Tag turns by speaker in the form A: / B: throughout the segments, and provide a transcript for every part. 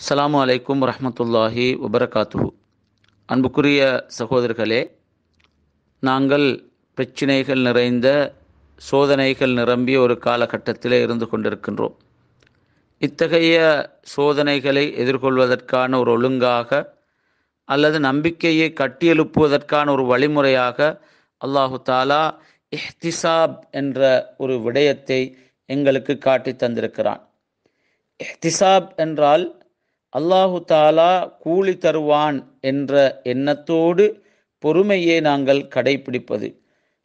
A: அஸ்லாம் அலைக்கும் ரஹமத்துல்லாஹி உபரகாத்து அன்புக்குரிய சகோதரர்களே நாங்கள் பிரச்சினைகள் நிறைந்த சோதனைகள் நிரம்பிய ஒரு காலகட்டத்தில் இருந்து கொண்டிருக்கின்றோம் இத்தகைய சோதனைகளை எதிர்கொள்வதற்கான ஒரு ஒழுங்காக அல்லது நம்பிக்கையை கட்டியெழுப்புவதற்கான ஒரு வழிமுறையாக அல்லாஹு தாலா இஹ்திசாப் என்ற ஒரு விடயத்தை எங்களுக்கு காட்டி தந்திருக்கிறான் இஹ்திசாப் என்றால் அல்லாஹு தாலா கூலி தருவான் என்ற எண்ணத்தோடு பொறுமையே நாங்கள் கடைபிடிப்பது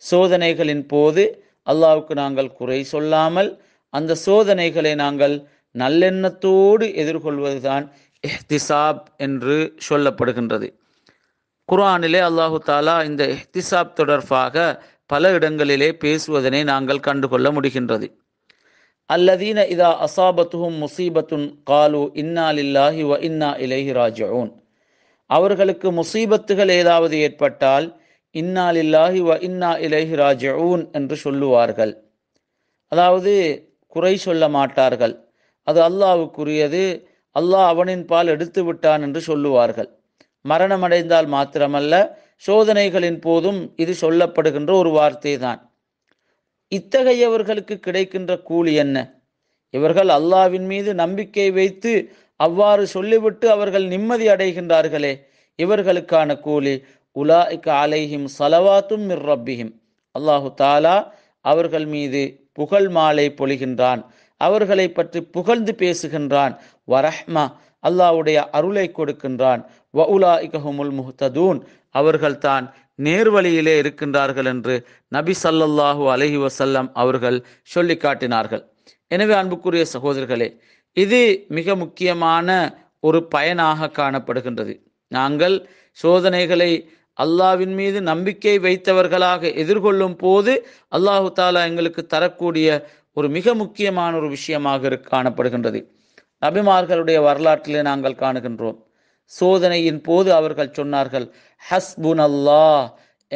A: சோதனைகளின் போது அல்லாவுக்கு நாங்கள் குறை சொல்லாமல் அந்த சோதனைகளை நாங்கள் நல்லெண்ணத்தோடு எதிர்கொள்வதுதான் எஹ்திசாப் என்று சொல்லப்படுகின்றது குரானிலே அல்லாஹு தாலா இந்த எஹ்திசாப் தொடர்பாக பல இடங்களிலே பேசுவதனை நாங்கள் கண்டுகொள்ள முடிகின்றது அல்லதீன இதா அசாபத்துஹும் முசீபத்துன் காலு இன்னா லில்லாஹி வ இன்னா இலைஹி ராஜூன் அவர்களுக்கு முசீபத்துகள் ஏதாவது ஏற்பட்டால் இன்னா லில்லாஹி வ இன்னா இலைஹி ராஜூன் என்று சொல்லுவார்கள் அதாவது குறை சொல்ல மாட்டார்கள் அது அல்லாவுக்குரியது அல்லாஹ் அவனின் பால் எடுத்து விட்டான் என்று சொல்லுவார்கள் மரணமடைந்தால் மாத்திரமல்ல சோதனைகளின் போதும் இது சொல்லப்படுகின்ற ஒரு வார்த்தை தான் இத்தகையவர்களுக்கு கிடைக்கின்ற கூலி என்ன இவர்கள் அல்லாவின் மீது நம்பிக்கை வைத்து அவ்வாறு சொல்லிவிட்டு அவர்கள் நிம்மதி அடைகின்றார்களே இவர்களுக்கான கூலி உலாய்க்கு அலைஹிம் சலவாத்தும் மிர் ரப்பிஹிம் அல்லாஹு தாலா அவர்கள் மீது புகழ் மாலை பொழிகின்றான் அவர்களை பற்றி புகழ்ந்து பேசுகின்றான் வரஹ்மா அல்லாவுடைய அருளை கொடுக்கின்றான் வ உலா இகஹுமுல் முஹ்ததூன் அவர்கள்தான் நேர்வழியிலே இருக்கின்றார்கள் என்று நபி சல்லல்லாஹு அலஹி வசல்லம் அவர்கள் சொல்லி காட்டினார்கள் எனவே அன்புக்குரிய சகோதரர்களே இது மிக முக்கியமான ஒரு பயனாக காணப்படுகின்றது நாங்கள் சோதனைகளை அல்லாவின் மீது நம்பிக்கை வைத்தவர்களாக எதிர்கொள்ளும் போது அல்லாஹு தாலா எங்களுக்கு தரக்கூடிய ஒரு மிக முக்கியமான ஒரு விஷயமாக காணப்படுகின்றது நபிமார்களுடைய வரலாற்றிலே நாங்கள் காணுகின்றோம் சோதனையின் போது அவர்கள் சொன்னார்கள் ஹஸ்புன் அல்லாஹ்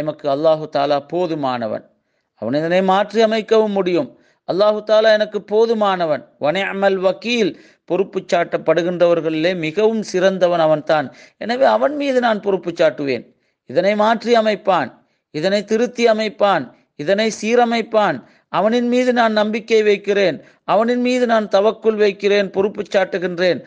A: எமக்கு அல்லாஹு தாலா போதுமானவன் அவன் இதனை மாற்றி அமைக்கவும் முடியும் அல்லாஹு தாலா எனக்கு போதுமானவன் வனே அமல் வக்கீல் பொறுப்பு சாட்டப்படுகின்றவர்களிலே மிகவும் சிறந்தவன் அவன்தான் எனவே அவன் மீது நான் பொறுப்பு சாட்டுவேன் இதனை மாற்றி அமைப்பான் இதனை திருத்தி அமைப்பான் இதனை சீரமைப்பான் அவனின் மீது நான் நம்பிக்கை வைக்கிறேன் அவனின் மீது நான் தவக்குள் வைக்கிறேன் பொறுப்பு சாட்டுகின்றேன்